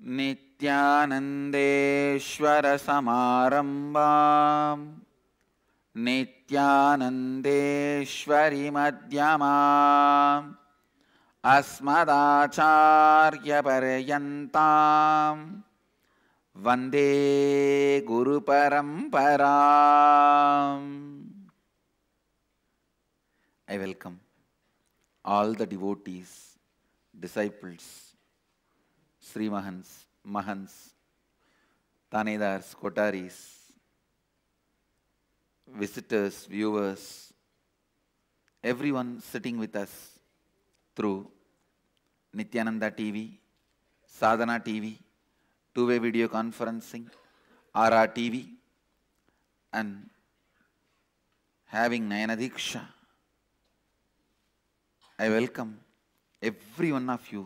नित्यानन्देश्वरसमारम्भाम् नित्यानन्देश्वरि मध्यमाम् अस्मदाचार्यपर्यन्ताम् वन्दे गुरुपरम्पराम् I welcome all the devotees disciples శ్రీమహన్స్ మహన్స్ తానేదార్స్ కొటారీస్ visitors, viewers, everyone sitting with us through Nityananda TV, Sadhana TV, two-way video conferencing, RR TV, and having Nayanadiksha. I welcome every one of you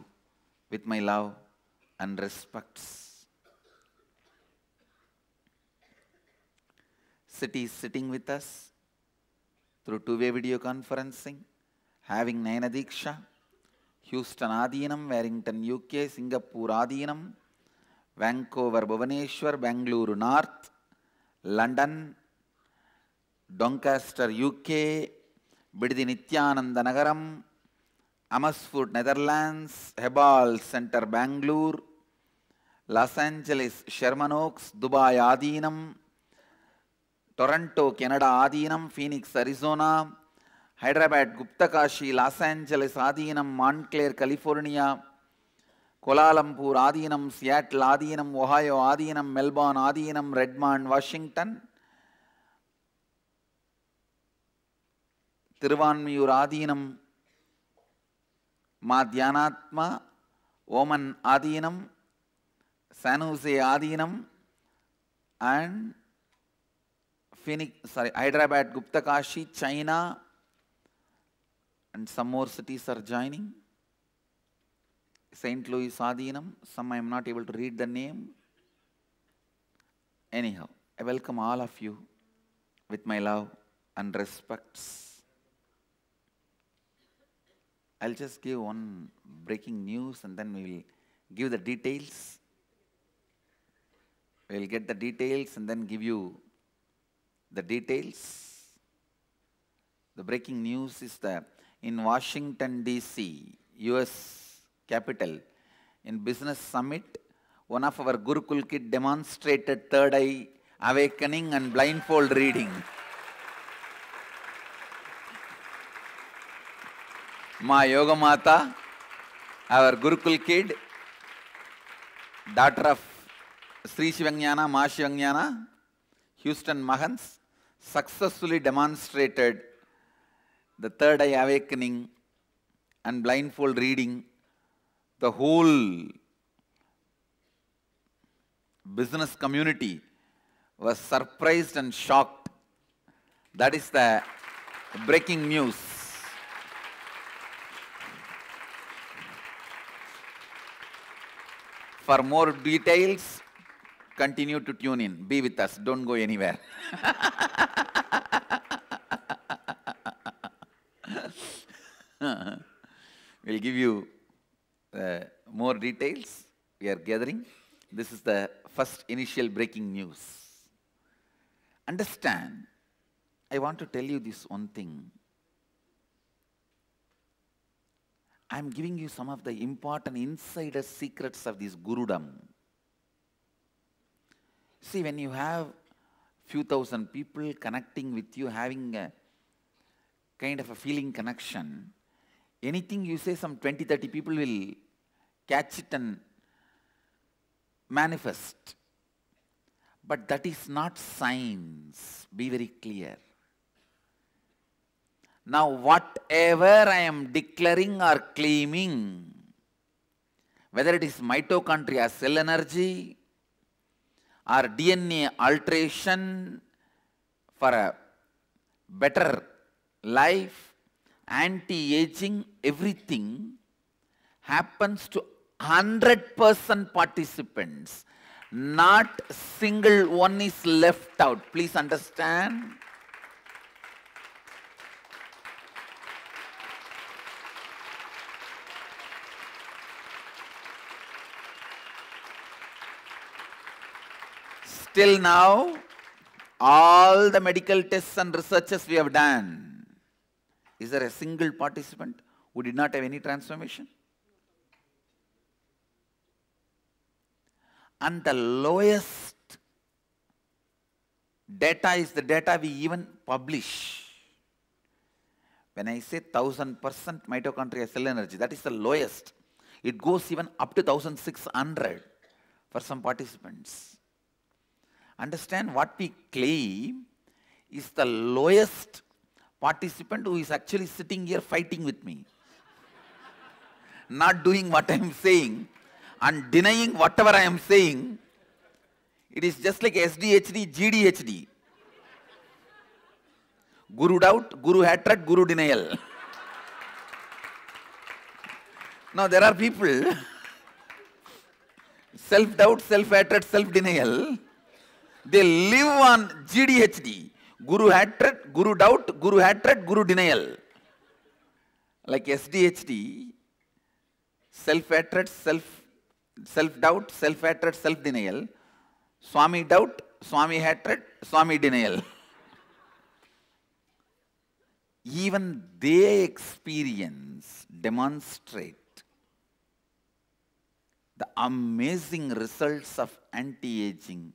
with my love and respects. City is sitting with us through two-way video conferencing, having Naina Diksha, Houston Adhinam, Warrington UK, Singapore Adhinam, Vancouver Bhuvaneshwar, Bangalore North, London, Doncaster UK, Biddi Nityananda Nagaram, Amersfoort, Netherlands, Hebal Center, Bangalore, Los Angeles, Sherman Oaks, Dubai, Adinam, Toronto, Canada, Adinam, Phoenix, Arizona, Hyderabad, Guptakashi, Los Angeles, Adinam, Montclair, California, Kuala Lumpur Aadheenam Seattle Aadheenam Ohio Aadheenam Melbourne Aadheenam Redmond Washington Thiruvanmiyur Aadheenam Ma Dhyanatma Oman Aadheenam San Jose Aadheenam and Phoenix sorry Hyderabad Guptakashi China and some more cities are joining Saint Louis Aadheenam some I'm not able to read the name anyhow I welcome all of you with my love and respects I'll just give one breaking news and then we will give the details. We'll get the details and then give you the details. The breaking news is that in Washington, D.C., US capital, in business summit, one of our Gurukul kids demonstrated third eye awakening and blindfold reading. my yoga mata, our Gurukul kid, daughter of Sri Shivanyana, Ma Shivanyana, Houston Mahans, successfully demonstrated the third eye awakening and blindfold reading, the whole business community was surprised and shocked. That is the breaking news. For more details, continue to tune in. Be with us. Don't go anywhere. we'll give you uh, more details. We are gathering. This is the first initial breaking news. Understand, I want to tell you this one thing. I'm giving you some of the important insider secrets of this Gurudam. See, when you have few thousand people connecting with you, having a kind of a feeling connection, anything you say, some 20, 30 people will catch it and manifest. But that is not science. Be very clear. Now whatever I am declaring or claiming, whether it is mitochondria cell energy or DNA alteration for a better life, anti-aging, everything happens to 100% participants. Not single one is left out. Please understand. Till now, all the medical tests and researches we have done, is there a single participant who did not have any transformation? And the lowest data is the data we even publish. When I say 1000% mitochondria cell energy, that is the lowest. It goes even up to 1600 for some participants. Understand what we claim is the lowest participant who is actually sitting here fighting with me. Not doing what I am saying and denying whatever I am saying. It is just like SDHD, GDHD. Guru doubt, Guru hatred, Guru denial. now there are people, self doubt, self hatred, self denial. They live on GDHD. Guru hatred, Guru doubt, Guru hatred, Guru denial. Like SDHD, self-hatred, self, self-doubt, self self-hatred, self-denial. Swami doubt, Swami hatred, Swami denial. Even their experience demonstrate the amazing results of anti-aging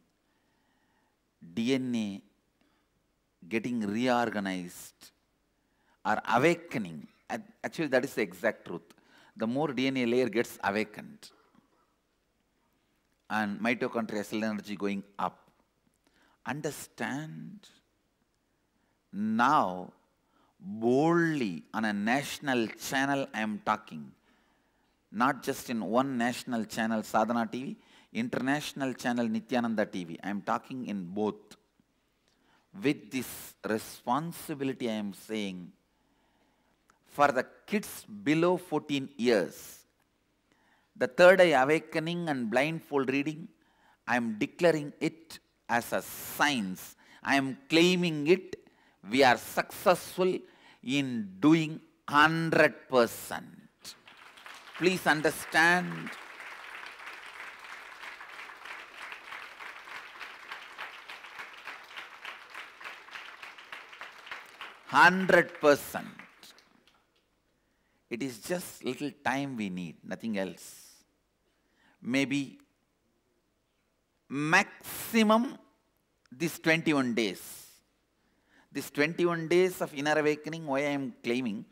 DNA getting reorganized or awakening. Actually, that is the exact truth. The more DNA layer gets awakened and mitochondria cell energy going up. Understand now boldly on a national channel I am talking. Not just in one national channel, Sadhana TV, international channel Nityananda TV. I am talking in both. With this responsibility, I am saying, for the kids below 14 years, the third eye awakening and blindfold reading, I am declaring it as a science. I am claiming it. We are successful in doing 100%. Please understand 100%. It is just little time we need, nothing else. Maybe maximum these 21 days. These 21 days of inner awakening, why I am claiming,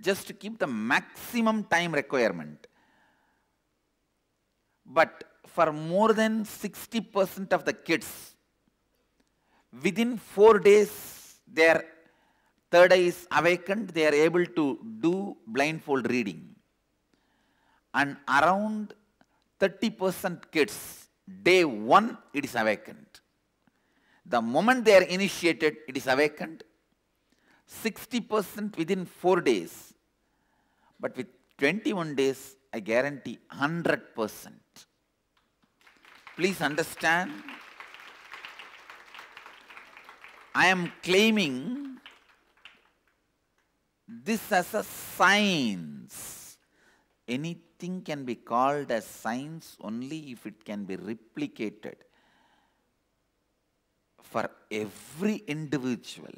just to keep the maximum time requirement. But for more than 60% of the kids, within four days, they are third eye is awakened, they are able to do blindfold reading. And around 30% kids, day one, it is awakened. The moment they are initiated, it is awakened. 60% within four days. But with 21 days, I guarantee 100%. Please understand, I am claiming this as a science. Anything can be called as science only if it can be replicated for every individual.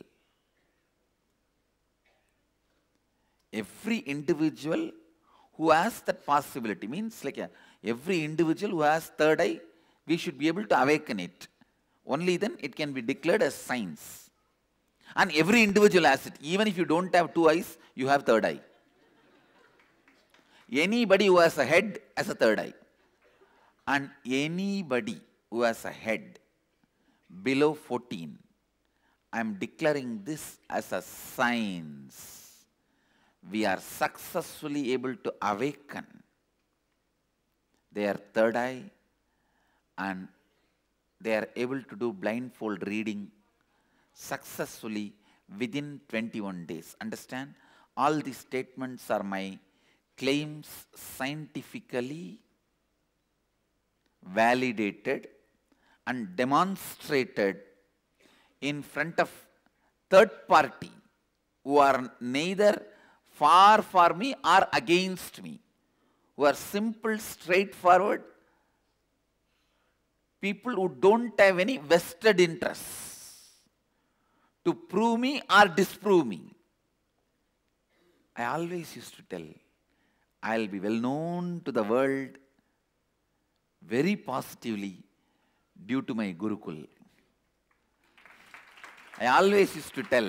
Every individual who has that possibility means like a, uh, every individual who has third eye, we should be able to awaken it. Only then it can be declared as science. And every individual has it. Even if you don't have two eyes, you have third eye. Anybody who has a head has a third eye. And anybody who has a head below 14, I'm declaring this as a science. We are successfully able to awaken their third eye and they are able to do blindfold reading successfully within 21 days. Understand? All these statements are my claims scientifically validated and demonstrated in front of third party who are neither far for me or against me, who are simple, straightforward people who don't have any vested interests to prove me or disprove me. I always used to tell, I'll be well known to the world very positively due to my Gurukul. I always used to tell,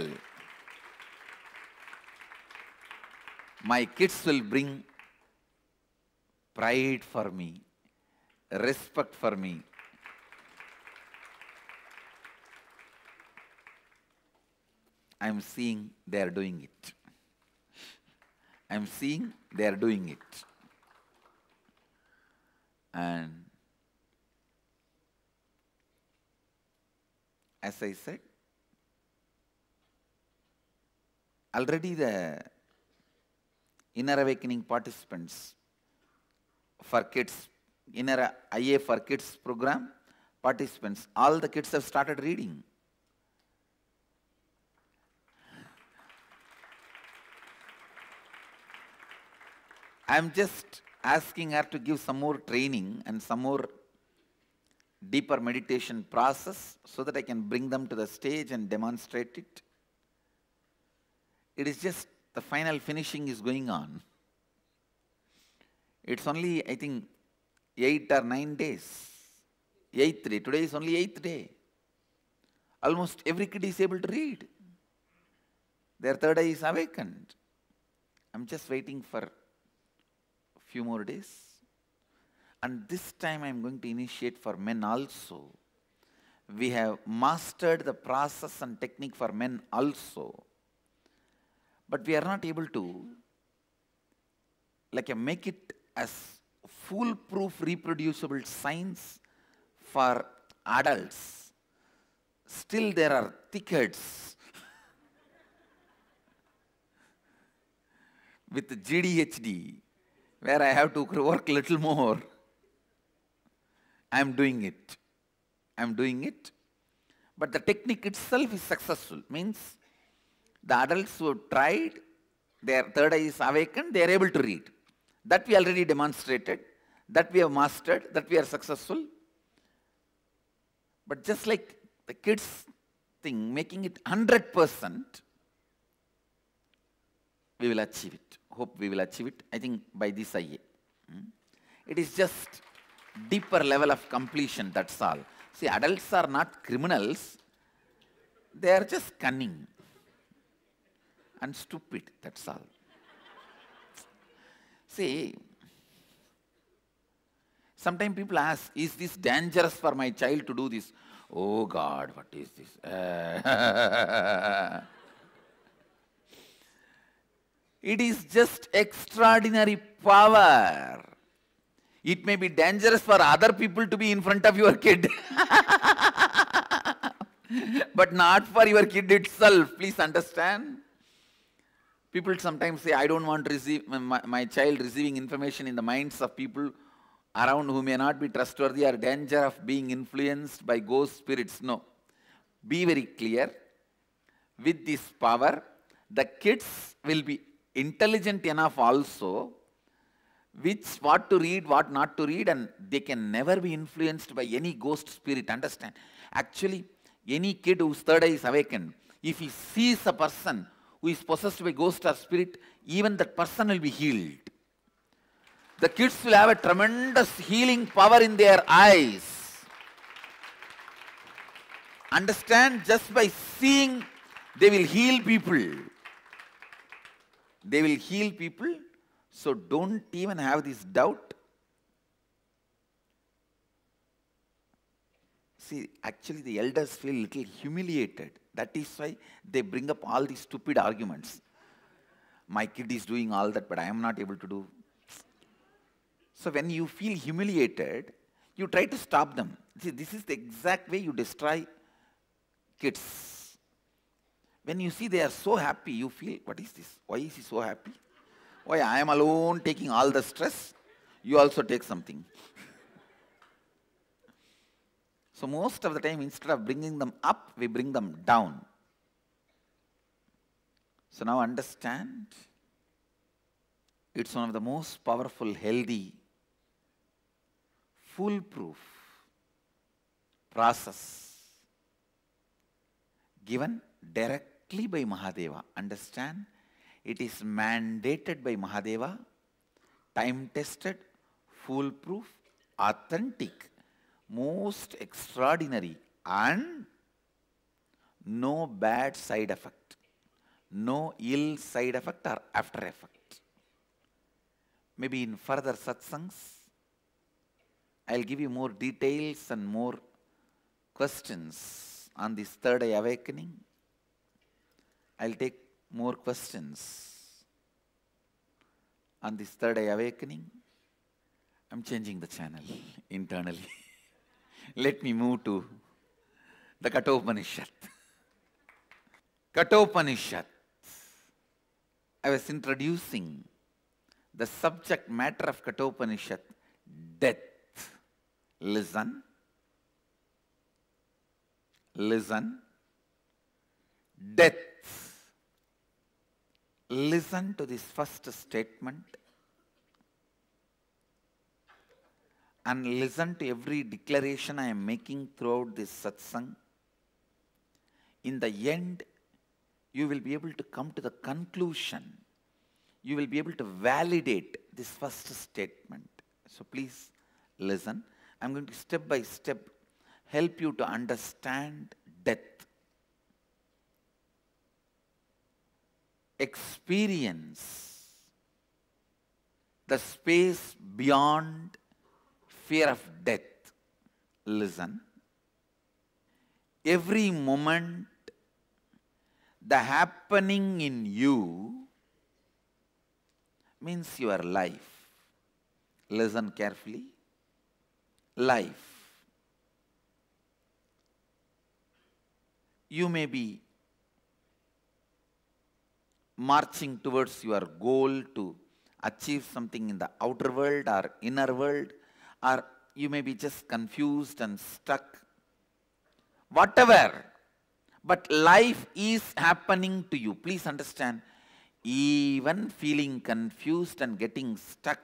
my kids will bring pride for me, respect for me, I'm seeing they are doing it. I'm seeing they are doing it. And as I said, already the inner awakening participants for kids, inner IA for kids program participants, all the kids have started reading. I'm just asking her to give some more training and some more deeper meditation process so that I can bring them to the stage and demonstrate it. It is just the final finishing is going on. It's only, I think, eight or nine days. Eighth day. Today is only eighth day. Almost every kid is able to read. Their third eye is awakened. I'm just waiting for few more days. And this time I'm going to initiate for men also. We have mastered the process and technique for men also. But we are not able to like make it as foolproof reproducible science for adults. Still there are thickets with GDHD where I have to work little more. I'm doing it. I'm doing it. But the technique itself is successful. Means the adults who have tried, their third eye is awakened, they are able to read. That we already demonstrated, that we have mastered, that we are successful. But just like the kids thing, making it 100%, we will achieve it hope we will achieve it. I think by this I... Hmm? It is just deeper level of completion, that's all. See, adults are not criminals. They are just cunning and stupid, that's all. See, sometimes people ask, is this dangerous for my child to do this? Oh God, what is this? It is just extraordinary power. It may be dangerous for other people to be in front of your kid. but not for your kid itself. Please understand. People sometimes say, I don't want receive, my, my child receiving information in the minds of people around who may not be trustworthy or danger of being influenced by ghost spirits. No. Be very clear. With this power, the kids will be intelligent enough also which what to read, what not to read, and they can never be influenced by any ghost spirit. Understand? Actually, any kid whose third eye is awakened, if he sees a person who is possessed by ghost or spirit, even that person will be healed. The kids will have a tremendous healing power in their eyes. Understand? Just by seeing, they will heal people. They will heal people. So don't even have this doubt. See, actually the elders feel little humiliated. That is why they bring up all these stupid arguments. My kid is doing all that, but I am not able to do. So when you feel humiliated, you try to stop them. See, this is the exact way you destroy kids. When you see they are so happy, you feel, what is this? Why is he so happy? Why I am alone taking all the stress? You also take something. so most of the time, instead of bringing them up, we bring them down. So now understand, it's one of the most powerful, healthy, foolproof process given direct directly by Mahadeva. Understand? It is mandated by Mahadeva, time-tested, foolproof, authentic, most extraordinary and no bad side effect, no ill side effect or after effect. Maybe in further satsangs, I'll give you more details and more questions on this third eye awakening. I'll take more questions. On this third day awakening, I'm changing the channel internally. Let me move to the Katopanishad. Katopanishad. I was introducing the subject matter of Katopanishad, death. Listen. Listen. Death Listen to this first statement and listen to every declaration I am making throughout this satsang. In the end, you will be able to come to the conclusion. You will be able to validate this first statement. So please listen. I'm going to step by step help you to understand experience the space beyond fear of death. Listen. Every moment, the happening in you means your life. Listen carefully. Life. You may be marching towards your goal to achieve something in the outer world or inner world, or you may be just confused and stuck. Whatever. But life is happening to you. Please understand, even feeling confused and getting stuck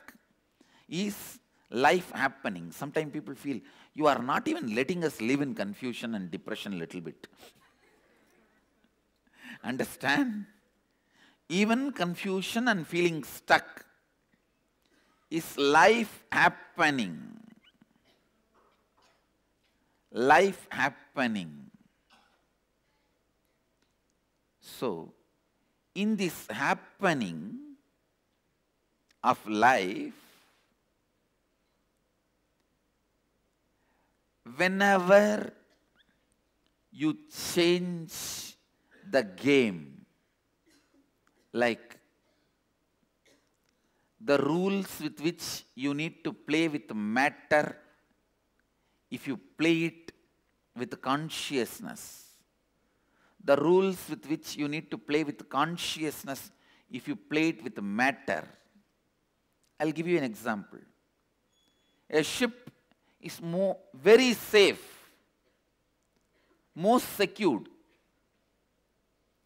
is life happening. Sometimes people feel, you are not even letting us live in confusion and depression a little bit. Understand? even confusion and feeling stuck is life happening. Life happening. So, in this happening of life, whenever you change the game, like the rules with which you need to play with matter if you play it with consciousness. The rules with which you need to play with consciousness if you play it with matter. I'll give you an example. A ship is more, very safe, most secured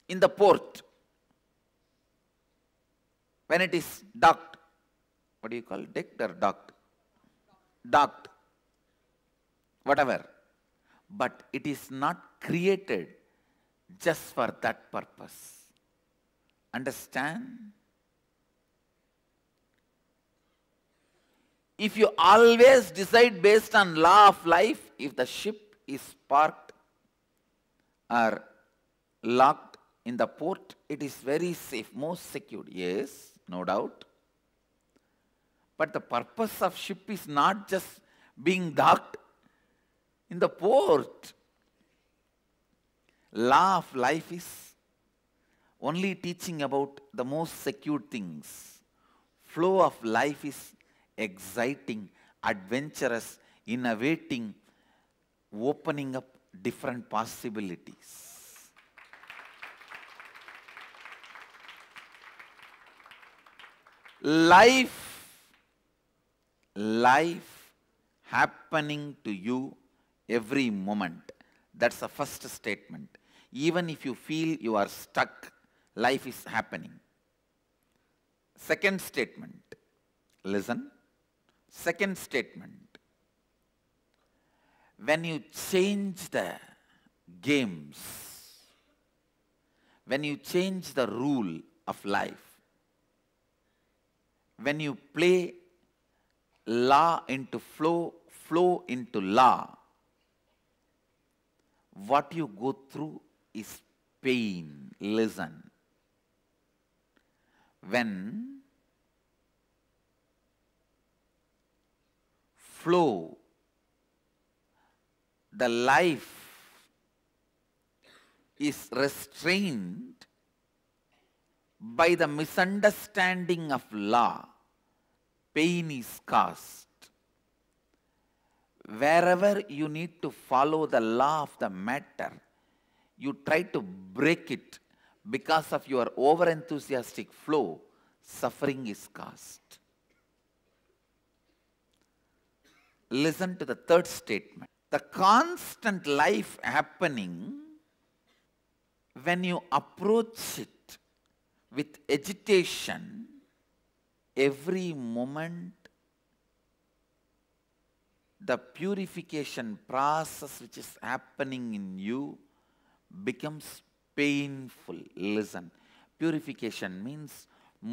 in the port when it is docked. What do you call decked or docked? Docked. Whatever. But it is not created just for that purpose. Understand? If you always decide based on law of life, if the ship is parked or locked in the port, it is very safe, most secured. Yes no doubt. But the purpose of ship is not just being docked in the port. Law of life is only teaching about the most secure things. Flow of life is exciting, adventurous, innovating, opening up different possibilities. life, life happening to you every moment. That's the first statement. Even if you feel you are stuck, life is happening. Second statement, listen. Second statement, when you change the games, when you change the rule of life, when you play law into flow, flow into law, what you go through is pain. Listen. When flow, the life is restrained by the misunderstanding of law, pain is caused. Wherever you need to follow the law of the matter, you try to break it because of your over-enthusiastic flow, suffering is caused. Listen to the third statement. The constant life happening, when you approach it, with agitation, every moment the purification process which is happening in you becomes painful. Listen, purification means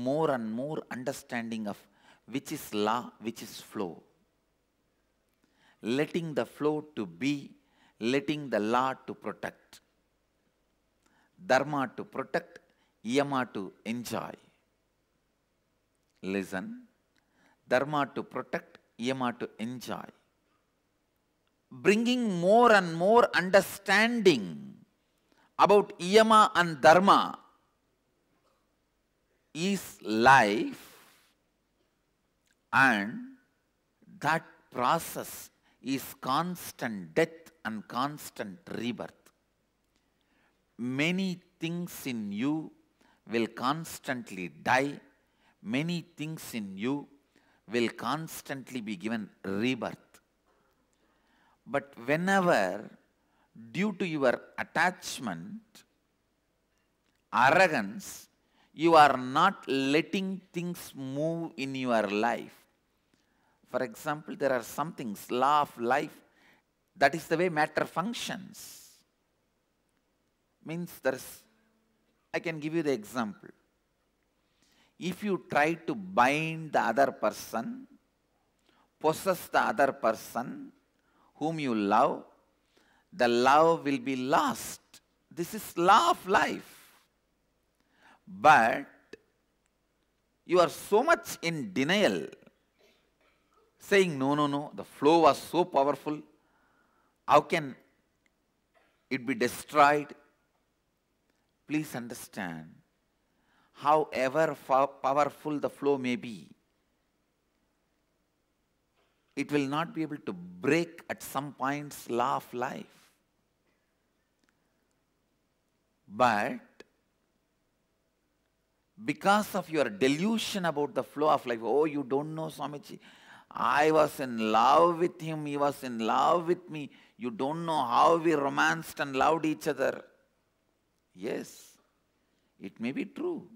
more and more understanding of which is law, which is flow. Letting the flow to be, letting the law to protect. Dharma to protect, Yama to enjoy. Listen. Dharma to protect, Yama to enjoy. Bringing more and more understanding about Yama and Dharma is life and that process is constant death and constant rebirth. Many things in you will constantly die. Many things in you will constantly be given rebirth. But whenever, due to your attachment, arrogance, you are not letting things move in your life. For example, there are some things, law of life, that is the way matter functions. Means there is I can give you the example. If you try to bind the other person, possess the other person whom you love, the love will be lost. This is law of life. But you are so much in denial, saying, no, no, no, the flow was so powerful. How can it be destroyed? Please understand, however powerful the flow may be, it will not be able to break at some points law of life. But because of your delusion about the flow of life, oh, you don't know Swamiji, I was in love with him, he was in love with me. You don't know how we romanced and loved each other. Yes, it may be true.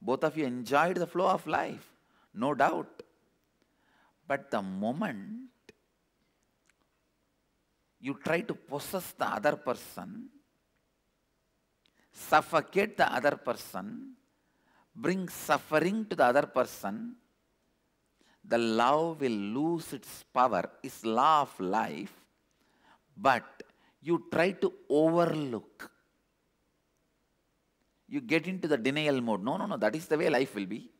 Both of you enjoyed the flow of life, no doubt. But the moment you try to possess the other person, suffocate the other person, bring suffering to the other person, the love will lose its power, its law of life, but you try to overlook you get into the denial mode. No, no, no, that is the way life will be.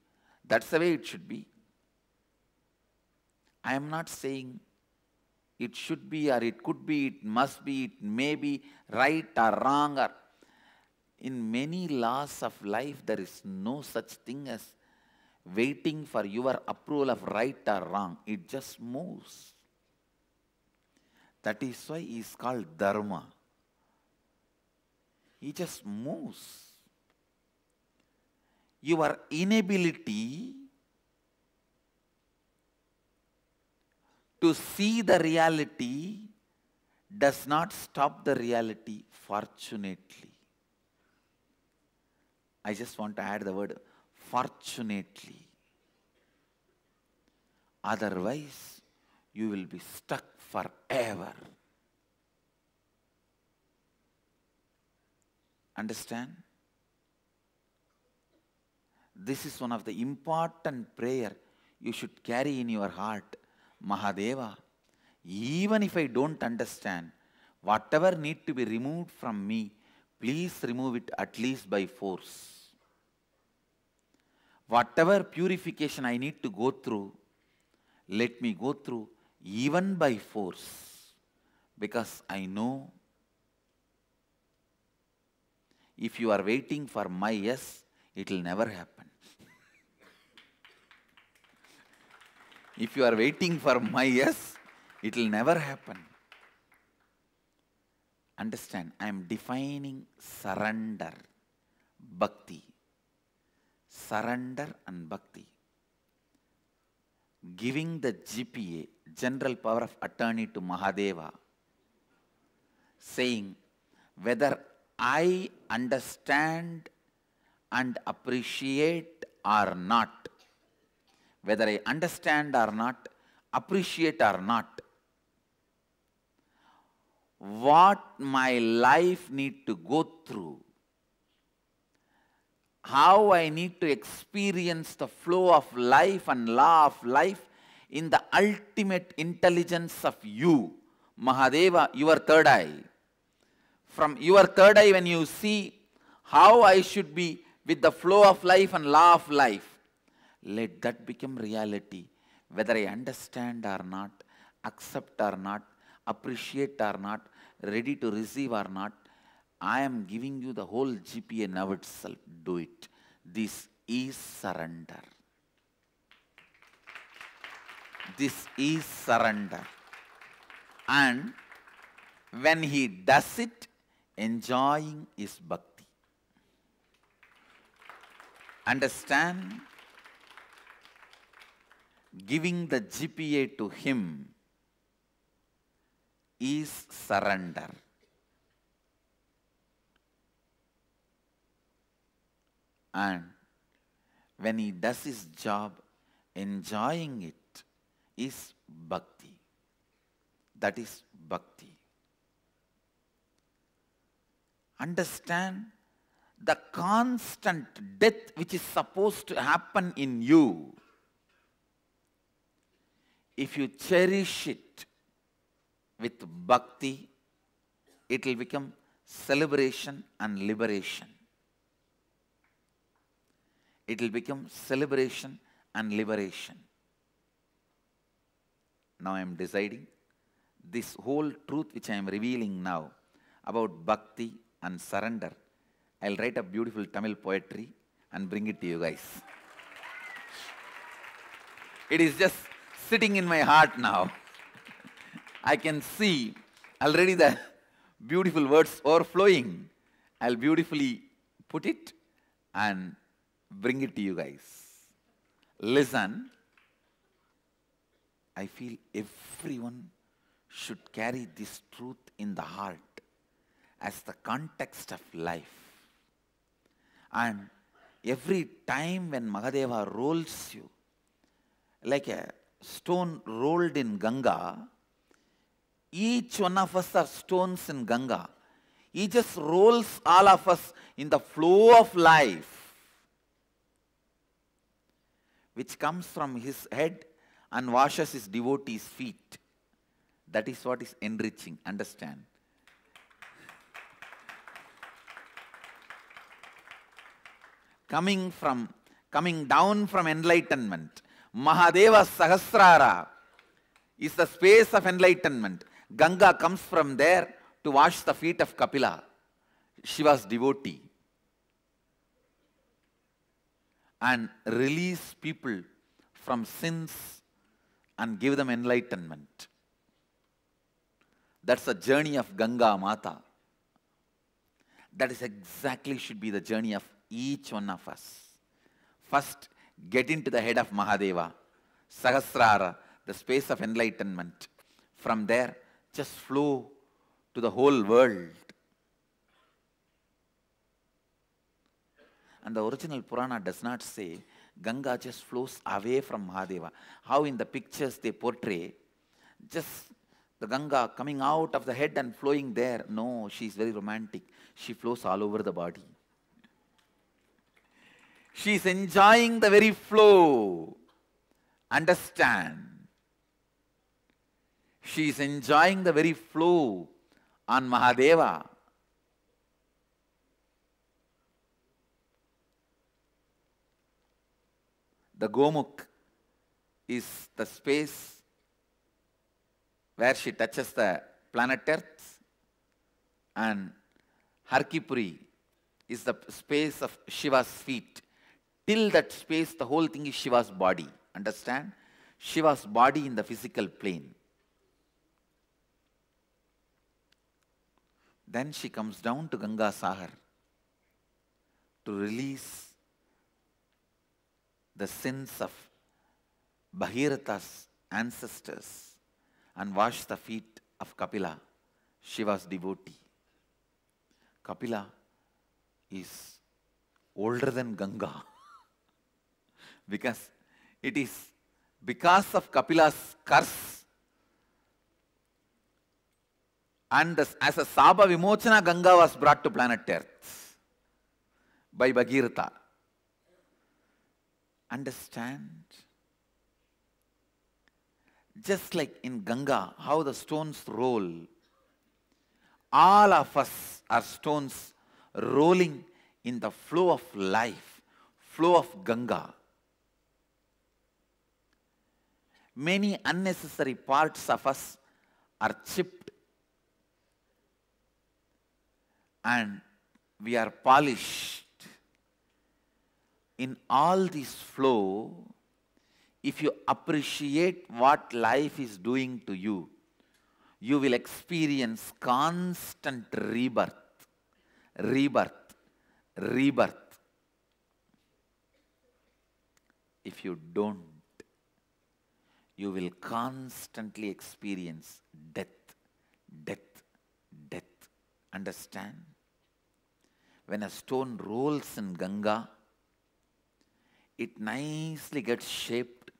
That's the way it should be. I am not saying it should be or it could be, it must be, it may be right or wrong or in many laws of life there is no such thing as waiting for your approval of right or wrong. It just moves. That is why he is called Dharma. He just moves your inability to see the reality does not stop the reality, fortunately. I just want to add the word fortunately. Otherwise, you will be stuck forever. Understand? This is one of the important prayer you should carry in your heart. Mahadeva, even if I don't understand, whatever need to be removed from me, please remove it at least by force. Whatever purification I need to go through, let me go through even by force because I know if you are waiting for my yes, it will never happen. if you are waiting for my yes, it will never happen. Understand, I am defining surrender, bhakti. Surrender and bhakti. Giving the GPA, general power of attorney to Mahadeva, saying whether I understand and appreciate or not. Whether I understand or not, appreciate or not. What my life need to go through. How I need to experience the flow of life and law of life in the ultimate intelligence of you. Mahadeva, your third eye. From your third eye when you see how I should be with the flow of life and law of life. Let that become reality. Whether I understand or not, accept or not, appreciate or not, ready to receive or not, I am giving you the whole GPA now itself. Do it. This is surrender. This is surrender. And when he does it, enjoying is bhakti. Understand? Giving the GPA to him is surrender. And when he does his job, enjoying it is bhakti. That is bhakti. Understand the constant death which is supposed to happen in you, if you cherish it with bhakti, it will become celebration and liberation. It will become celebration and liberation. Now I am deciding this whole truth which I am revealing now about bhakti and surrender I'll write a beautiful Tamil poetry and bring it to you guys. It is just sitting in my heart now. I can see already the beautiful words overflowing. I'll beautifully put it and bring it to you guys. Listen, I feel everyone should carry this truth in the heart as the context of life. And every time when Mahadeva rolls you, like a stone rolled in Ganga, each one of us are stones in Ganga. He just rolls all of us in the flow of life, which comes from his head and washes his devotees' feet. That is what is enriching, understand. coming from, coming down from enlightenment. Mahadeva Sahasrara is the space of enlightenment. Ganga comes from there to wash the feet of Kapila, Shiva's devotee, and release people from sins and give them enlightenment. That's the journey of Ganga Mata. That is exactly should be the journey of each one of us. First, get into the head of Mahadeva, Sahasrara, the space of enlightenment. From there, just flow to the whole world. And the original Purana does not say Ganga just flows away from Mahadeva. How in the pictures they portray, just the Ganga coming out of the head and flowing there. No, she is very romantic. She flows all over the body. She is enjoying the very flow. Understand. She is enjoying the very flow on Mahadeva. The Gomukh is the space where she touches the planet Earth and Harkipuri is the space of Shiva's feet. Till that space, the whole thing is Shiva's body. Understand? Shiva's body in the physical plane. Then she comes down to Ganga Sahar to release the sins of Bahiratas ancestors and wash the feet of Kapila, Shiva's devotee. Kapila is older than Ganga. because it is because of Kapila's curse and as a Saba Vimochana, Ganga was brought to planet Earth by Bagiratha. Understand? Just like in Ganga, how the stones roll. All of us are stones rolling in the flow of life, flow of Ganga. many unnecessary parts of us are chipped and we are polished. In all this flow, if you appreciate what life is doing to you, you will experience constant rebirth, rebirth, rebirth. If you don't you will constantly experience death, death, death. Understand? When a stone rolls in Ganga, it nicely gets shaped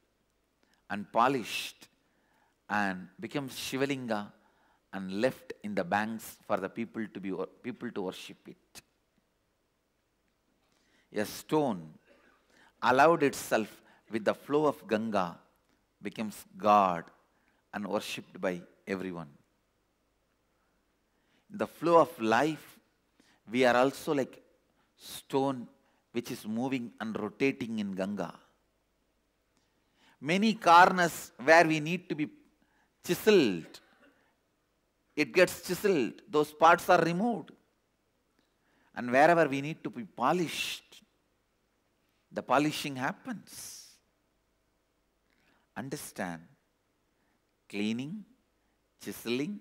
and polished and becomes Shivalinga and left in the banks for the people to, be, people to worship it. A stone allowed itself with the flow of Ganga becomes God and worshipped by everyone. In the flow of life, we are also like stone which is moving and rotating in Ganga. Many corners where we need to be chiseled, it gets chiseled. Those parts are removed. And wherever we need to be polished, the polishing happens understand cleaning, chiseling,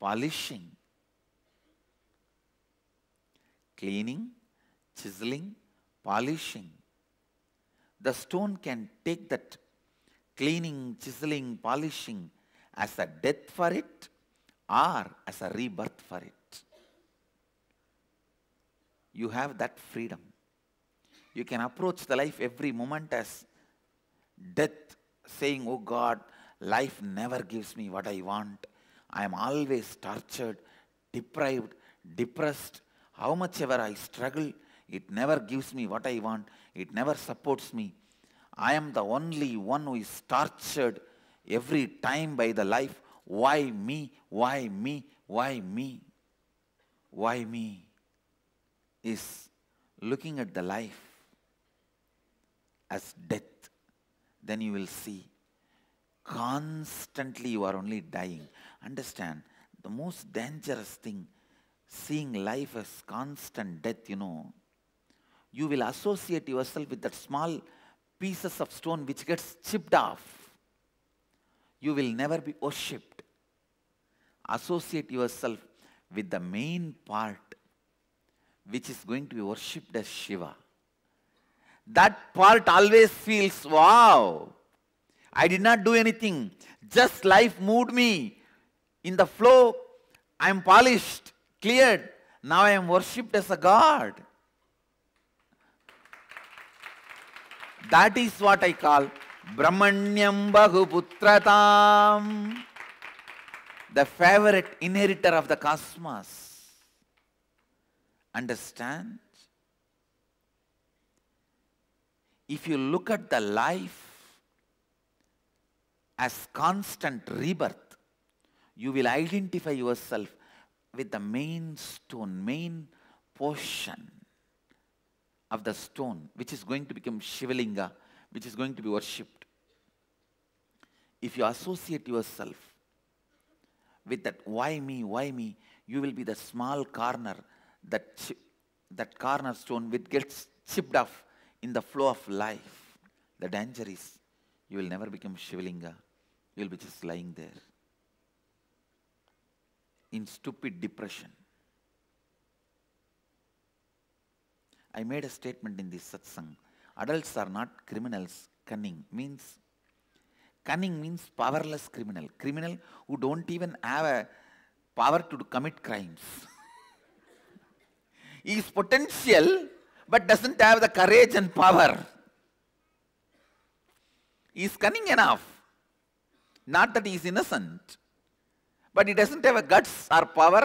polishing. Cleaning, chiseling, polishing. The stone can take that cleaning, chiseling, polishing as a death for it or as a rebirth for it. You have that freedom. You can approach the life every moment as death saying, Oh God, life never gives me what I want. I am always tortured, deprived, depressed. How much ever I struggle, it never gives me what I want. It never supports me. I am the only one who is tortured every time by the life. Why me? Why me? Why me? Why me? Is looking at the life as death then you will see constantly you are only dying. Understand, the most dangerous thing, seeing life as constant death, you know, you will associate yourself with that small pieces of stone which gets chipped off. You will never be worshipped. Associate yourself with the main part which is going to be worshipped as Shiva that part always feels, wow, I did not do anything. Just life moved me. In the flow, I am polished, cleared. Now I am worshipped as a God. That is what I call Brahmanyam Bahuputratam. The favorite inheritor of the cosmos. Understand? if you look at the life as constant rebirth, you will identify yourself with the main stone, main portion of the stone, which is going to become Shivalinga, which is going to be worshipped. If you associate yourself with that, why me, why me, you will be the small corner that, that corner stone which gets chipped off in the flow of life, the danger is you will never become Shivalinga. You will be just lying there in stupid depression. I made a statement in this satsang. Adults are not criminals. Cunning means cunning means powerless criminal. Criminal who don't even have a power to commit crimes. His potential but doesn't have the courage and power. He is cunning enough. Not that he is innocent, but he doesn't have a guts or power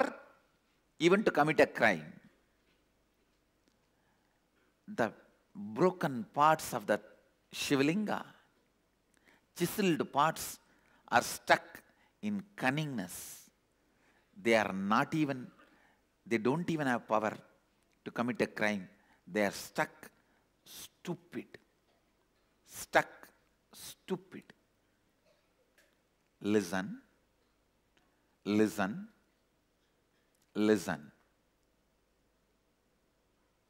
even to commit a crime. The broken parts of the Shivalinga, chiseled parts are stuck in cunningness. They are not even, they don't even have power to commit a crime they are stuck, stupid. Stuck, stupid. Listen, listen, listen.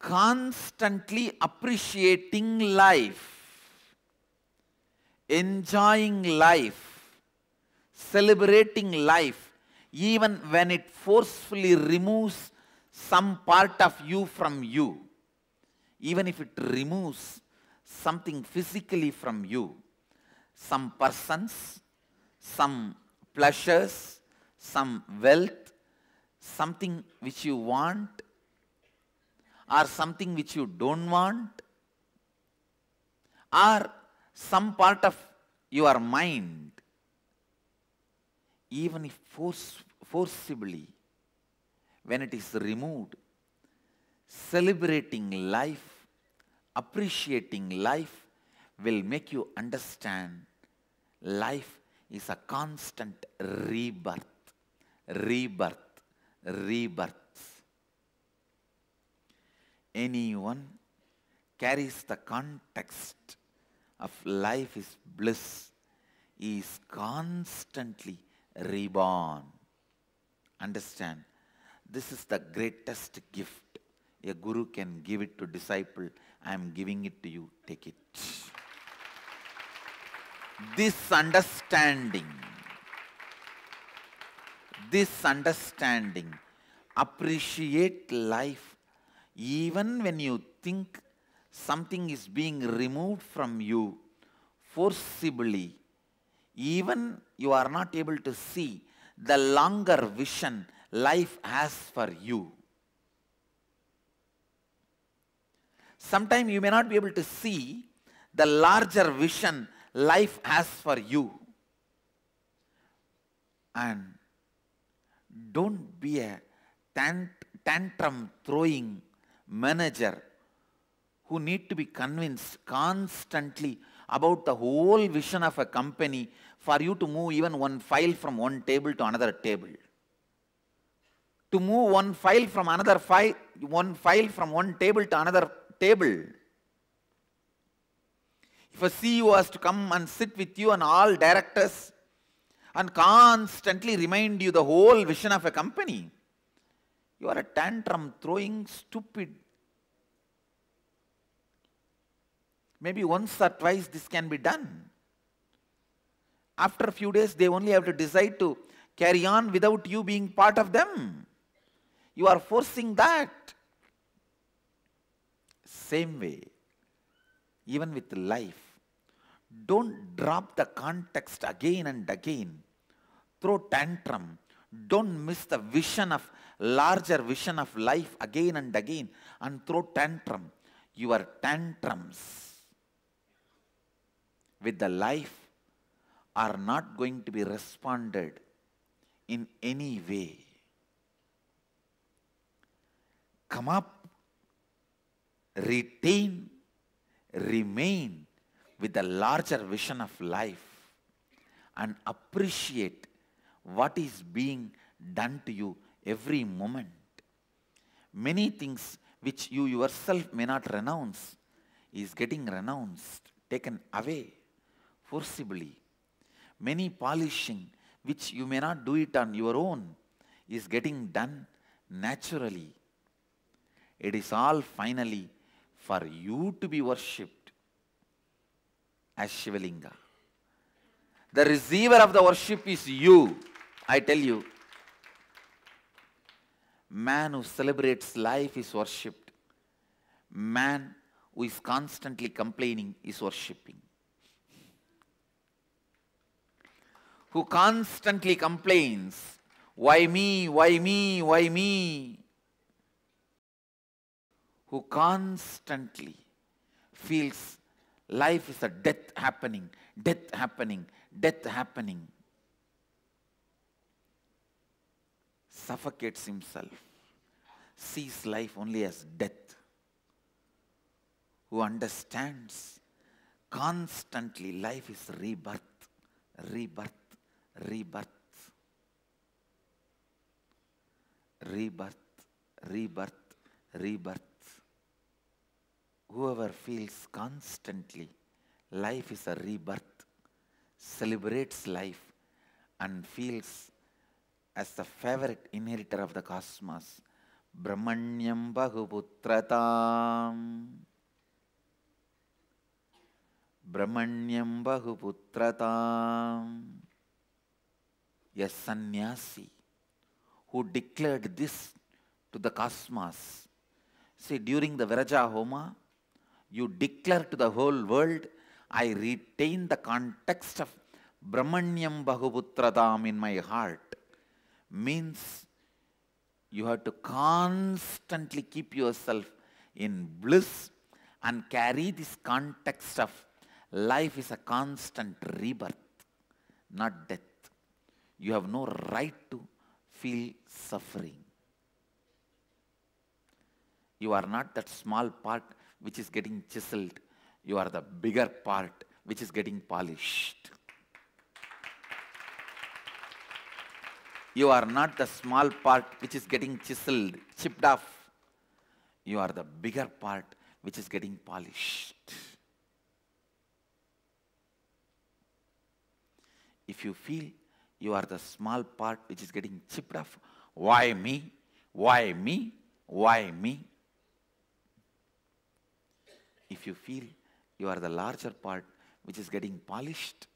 Constantly appreciating life, enjoying life, celebrating life, even when it forcefully removes some part of you from you even if it removes something physically from you, some persons, some pleasures, some wealth, something which you want or something which you don't want or some part of your mind, even if force, forcibly, when it is removed, celebrating life appreciating life will make you understand life is a constant rebirth, rebirth, rebirth. Anyone carries the context of life is bliss is constantly reborn. Understand, this is the greatest gift a guru can give it to disciple I'm giving it to you, take it. this understanding, this understanding, appreciate life even when you think something is being removed from you forcibly, even you are not able to see the longer vision life has for you. Sometimes you may not be able to see the larger vision life has for you. And don't be a tant tantrum throwing manager who need to be convinced constantly about the whole vision of a company for you to move even one file from one table to another table. To move one file from another file, one file from one table to another table. If a CEO has to come and sit with you and all directors and constantly remind you the whole vision of a company, you are a tantrum throwing stupid. Maybe once or twice this can be done. After a few days, they only have to decide to carry on without you being part of them. You are forcing that. Same way, even with life, don't drop the context again and again. Throw tantrum. Don't miss the vision of larger vision of life again and again and throw tantrum. Your tantrums with the life are not going to be responded in any way. Come up retain, remain with a larger vision of life and appreciate what is being done to you every moment. Many things which you yourself may not renounce is getting renounced, taken away forcibly. Many polishing which you may not do it on your own is getting done naturally. It is all finally for you to be worshipped as Shivalinga. The receiver of the worship is you, I tell you. Man who celebrates life is worshipped. Man who is constantly complaining is worshipping. Who constantly complains, why me, why me, why me, who constantly feels life is a death happening, death happening, death happening, suffocates himself, sees life only as death, who understands constantly life is rebirth, rebirth, rebirth, rebirth, rebirth, rebirth whoever feels constantly life is a rebirth, celebrates life and feels as the favorite inheritor of the cosmos, Brahmanyam Bahuputratam. Brahmanyam Bahuputratam. A sannyasi who declared this to the cosmos. See, during the Viraja Homa, you declare to the whole world, I retain the context of Brahmanyam Bahuputradam in my heart, means you have to constantly keep yourself in bliss and carry this context of life is a constant rebirth, not death. You have no right to feel suffering. You are not that small part which is getting chiseled. You are the bigger part which is getting polished. You are not the small part which is getting chiseled, chipped off. You are the bigger part which is getting polished. If you feel you are the small part which is getting chipped off, why me? Why me? Why me? if you feel you are the larger part which is getting polished,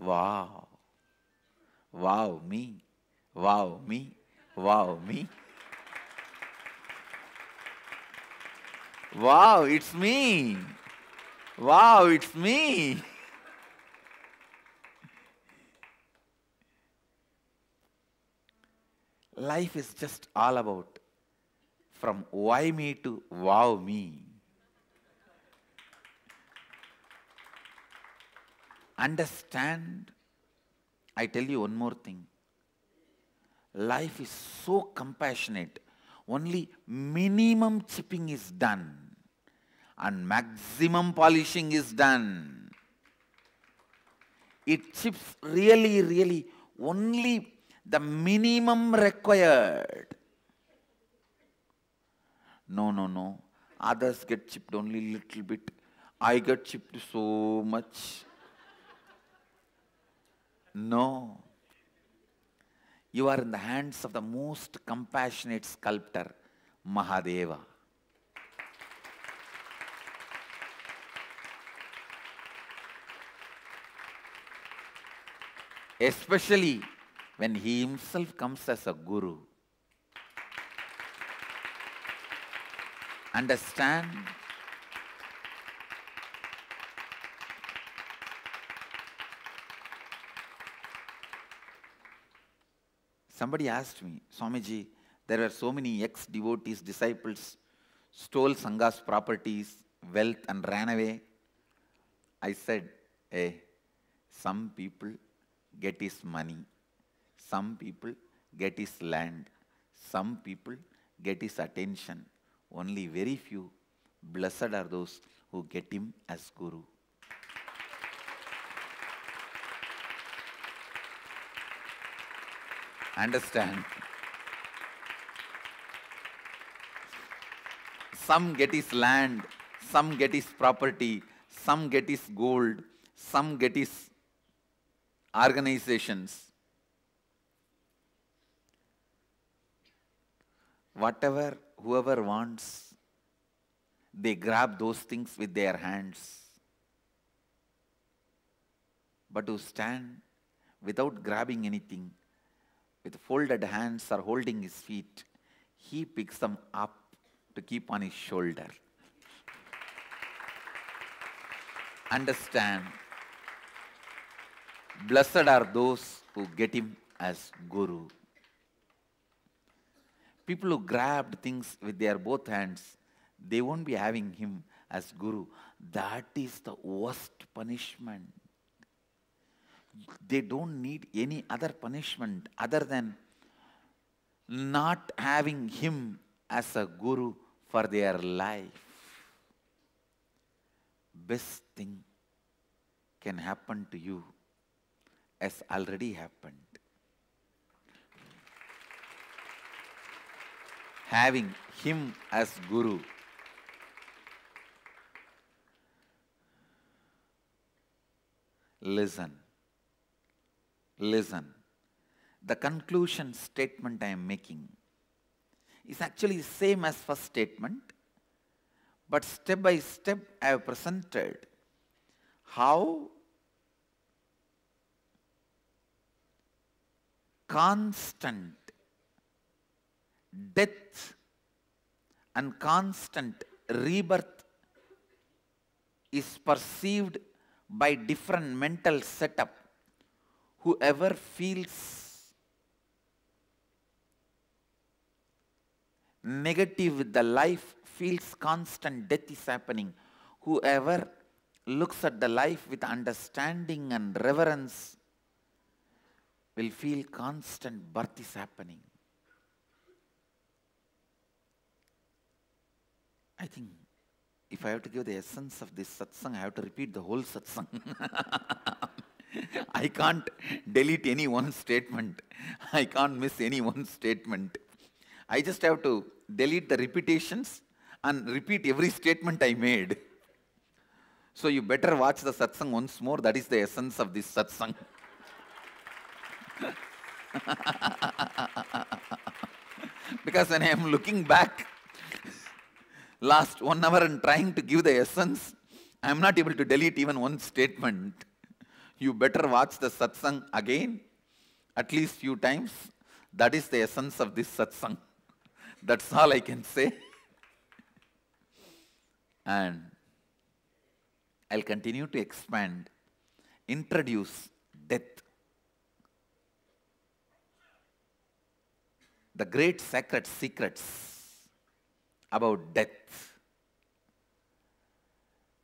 wow, wow me, wow me, wow me. Wow, it's me. Wow, it's me. Life is just all about from why me to wow me. understand, I tell you one more thing. Life is so compassionate. Only minimum chipping is done and maximum polishing is done. It chips really, really only the minimum required. No, no, no. Others get chipped only little bit. I get chipped so much. No. You are in the hands of the most compassionate sculptor, Mahadeva. Especially when he himself comes as a guru. Understand? Somebody asked me, Swamiji, there were so many ex-devotees, disciples, stole Sangha's properties, wealth and ran away. I said, hey, eh, some people get his money, some people get his land, some people get his attention. Only very few blessed are those who get him as guru. understand. Some get his land, some get his property, some get his gold, some get his organizations. Whatever, whoever wants, they grab those things with their hands. But to stand without grabbing anything with folded hands or holding his feet, he picks them up to keep on his shoulder. Understand, blessed are those who get him as guru. People who grabbed things with their both hands, they won't be having him as guru. That is the worst punishment they don't need any other punishment other than not having him as a guru for their life. Best thing can happen to you as already happened. Having him as guru listen Listen. The conclusion statement I am making is actually the same as first statement, but step by step I have presented how constant death and constant rebirth is perceived by different mental setup whoever feels negative with the life feels constant death is happening. Whoever looks at the life with understanding and reverence will feel constant birth is happening. I think if I have to give the essence of this satsang, I have to repeat the whole satsang. I can't delete any one statement. I can't miss any one statement. I just have to delete the repetitions and repeat every statement I made. So you better watch the satsang once more. That is the essence of this satsang. because when I am looking back, last one hour and trying to give the essence, I am not able to delete even one statement you better watch the satsang again, at least few times. That is the essence of this satsang. That's all I can say. and I'll continue to expand, introduce death. The great sacred secrets about death.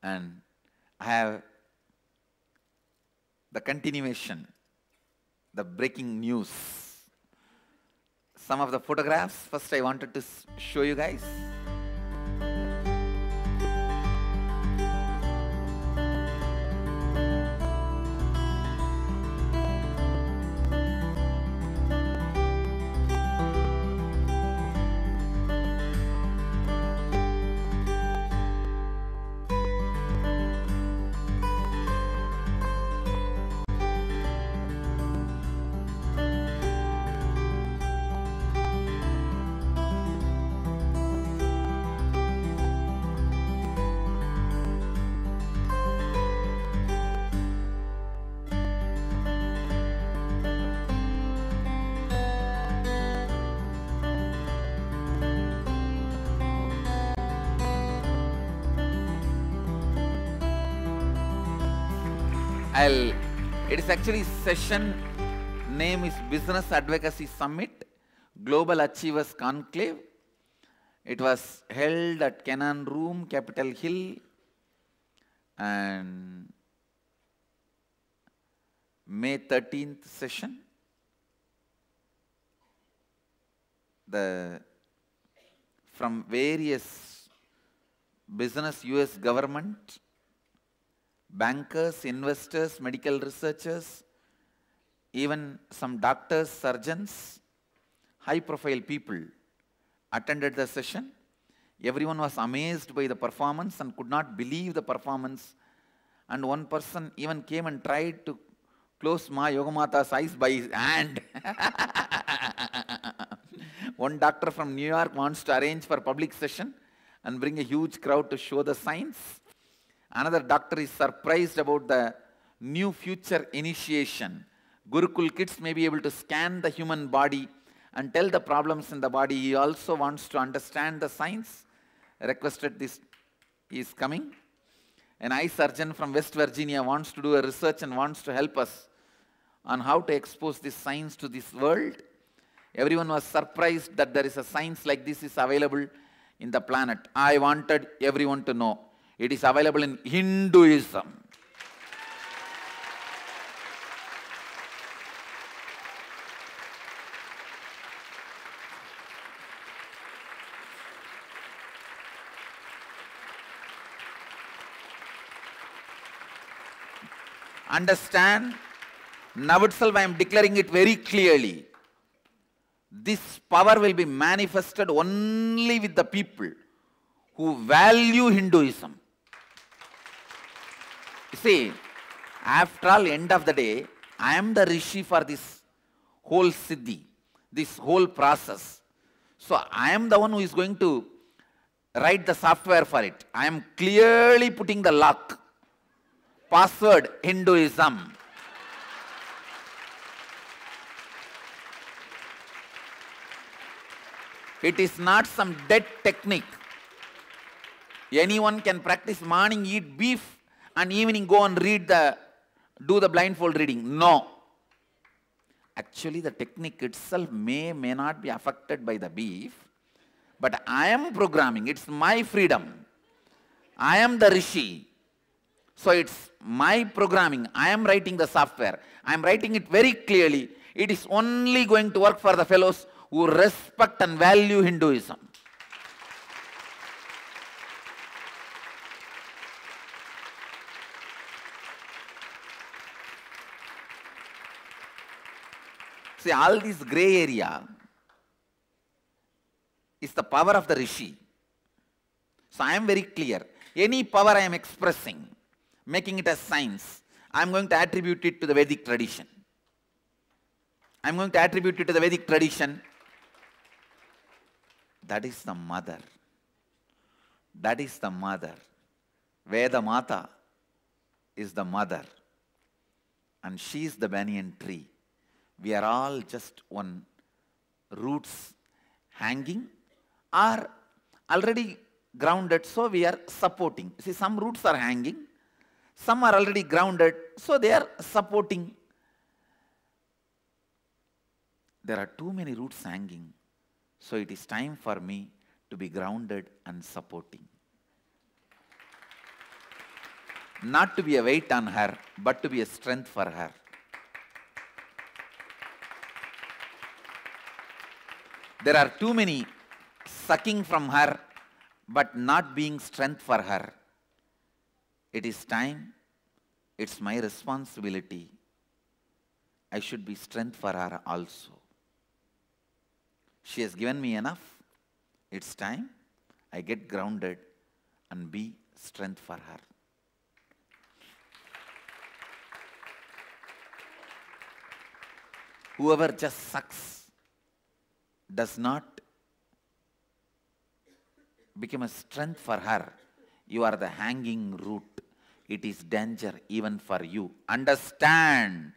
And I have the continuation, the breaking news. Some of the photographs, first I wanted to show you guys. well. It is actually session name is Business Advocacy Summit Global Achievers Conclave. It was held at Canon Room, Capitol Hill, and May 13th session. The from various business US government bankers, investors, medical researchers, even some doctors, surgeons, high profile people attended the session. Everyone was amazed by the performance and could not believe the performance. And one person even came and tried to close Ma Yogamata's eyes by his hand. one doctor from New York wants to arrange for public session and bring a huge crowd to show the signs. Another doctor is surprised about the new future initiation. Gurukul kids may be able to scan the human body and tell the problems in the body. He also wants to understand the science. Requested this is coming. An eye surgeon from West Virginia wants to do a research and wants to help us on how to expose this science to this world. Everyone was surprised that there is a science like this is available in the planet. I wanted everyone to know. It is available in Hinduism. Understand? Now itself I am declaring it very clearly. This power will be manifested only with the people who value Hinduism. See, after all, end of the day, I am the rishi for this whole siddhi, this whole process. So I am the one who is going to write the software for it. I am clearly putting the lock. Password Hinduism. It is not some dead technique. Anyone can practice morning, eat beef, and evening go and read the, do the blindfold reading. No. Actually, the technique itself may, may not be affected by the beef, but I am programming. It's my freedom. I am the Rishi. So it's my programming. I am writing the software. I am writing it very clearly. It is only going to work for the fellows who respect and value Hinduism. all this gray area is the power of the rishi. So I am very clear. Any power I am expressing, making it as science, I am going to attribute it to the Vedic tradition. I am going to attribute it to the Vedic tradition. That is the mother. That is the mother. Veda Mata is the mother. And she is the banyan tree we are all just one roots hanging are already grounded, so we are supporting. See, some roots are hanging, some are already grounded, so they are supporting. There are too many roots hanging, so it is time for me to be grounded and supporting. Not to be a weight on her, but to be a strength for her. There are too many sucking from her but not being strength for her. It is time. It's my responsibility. I should be strength for her also. She has given me enough. It's time I get grounded and be strength for her. Whoever just sucks does not become a strength for her, you are the hanging root. It is danger even for you. Understand,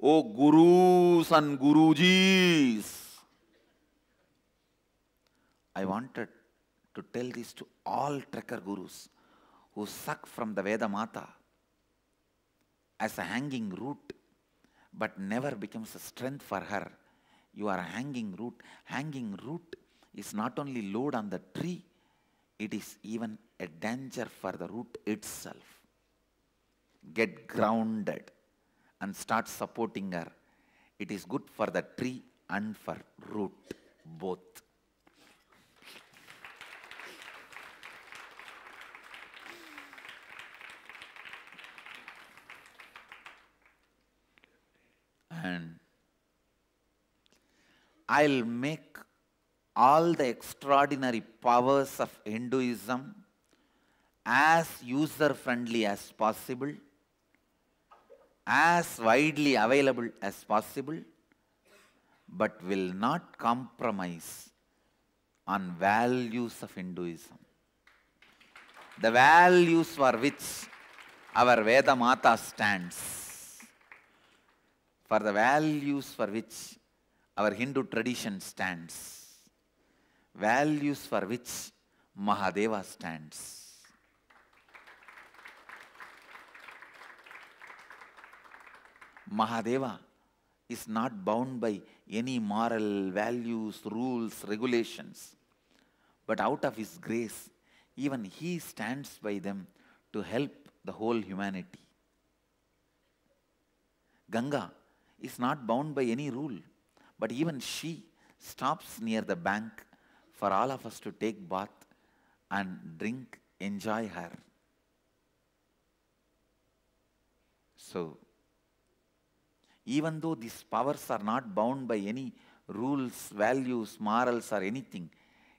O Gurus and Gurujis. I wanted to tell this to all trekker gurus who suck from the Veda Mata as a hanging root but never becomes a strength for her you are hanging root. Hanging root is not only load on the tree, it is even a danger for the root itself. Get grounded and start supporting her. It is good for the tree and for root, both. And I'll make all the extraordinary powers of Hinduism as user-friendly as possible, as widely available as possible, but will not compromise on values of Hinduism. The values for which our Veda Mata stands, for the values for which our Hindu tradition stands, values for which Mahadeva stands. Mahadeva is not bound by any moral values, rules, regulations. But out of his grace, even he stands by them to help the whole humanity. Ganga is not bound by any rule. But even she stops near the bank for all of us to take bath and drink, enjoy her. So, even though these powers are not bound by any rules, values, morals or anything,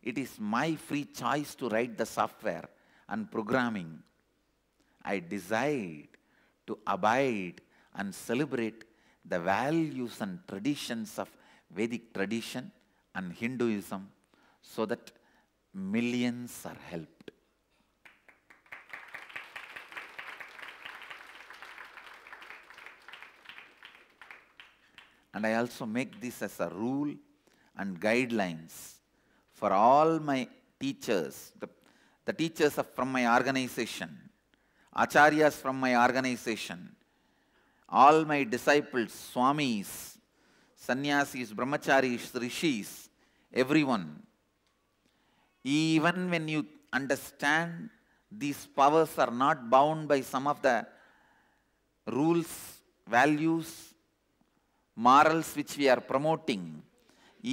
it is my free choice to write the software and programming. I decide to abide and celebrate the values and traditions of Vedic tradition and Hinduism so that millions are helped. And I also make this as a rule and guidelines for all my teachers, the, the teachers from my organization, acharyas from my organization, all my disciples, swamis, sannyasis, brahmacharis, rishis, everyone. Even when you understand these powers are not bound by some of the rules, values, morals which we are promoting,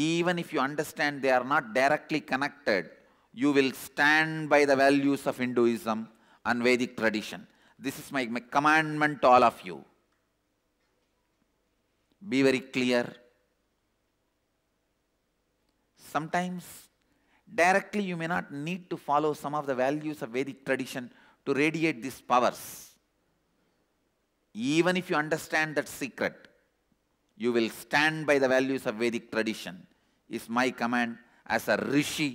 even if you understand they are not directly connected, you will stand by the values of Hinduism and Vedic tradition. This is my, my commandment to all of you. Be very clear. Sometimes directly you may not need to follow some of the values of Vedic tradition to radiate these powers. Even if you understand that secret, you will stand by the values of Vedic tradition is my command as a rishi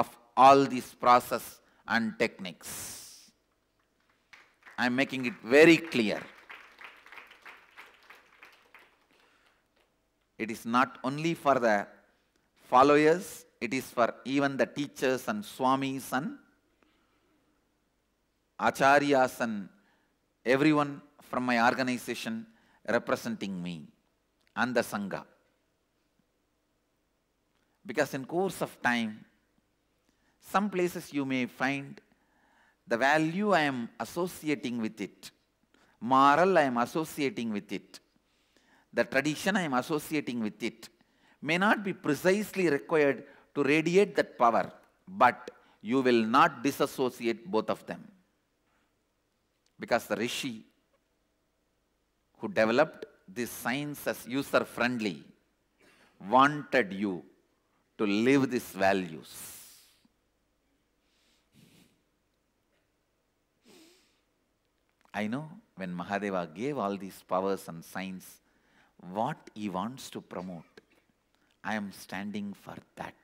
of all these process and techniques. I am making it very clear. It is not only for the followers, it is for even the teachers and swamis and acharyas and everyone from my organization representing me and the Sangha. Because in course of time, some places you may find the value I am associating with it, moral I am associating with it, the tradition I am associating with it may not be precisely required to radiate that power, but you will not disassociate both of them. Because the Rishi who developed this science as user-friendly wanted you to live these values. I know when Mahadeva gave all these powers and signs, what he wants to promote. I am standing for that.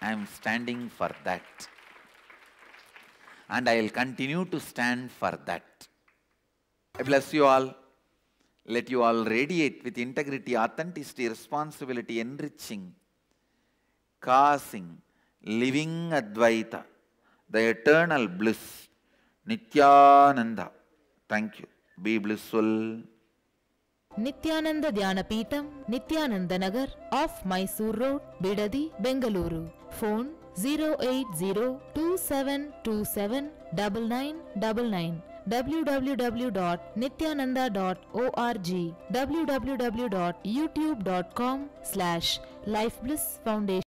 I am standing for that. And I will continue to stand for that. I bless you all. Let you all radiate with integrity, authenticity, responsibility, enriching, causing, living Advaita, the eternal bliss. Nityananda. Thank you. Be blissful. Nithyananda Dhyanapeetam Nithyananda Nagar off Mysore road Bidadi Bengaluru phone zero eight zero two seven two seven double nine double nine W W W dot Nithyananda dot O R G W W W dot YouTube dot com slash life bliss foundation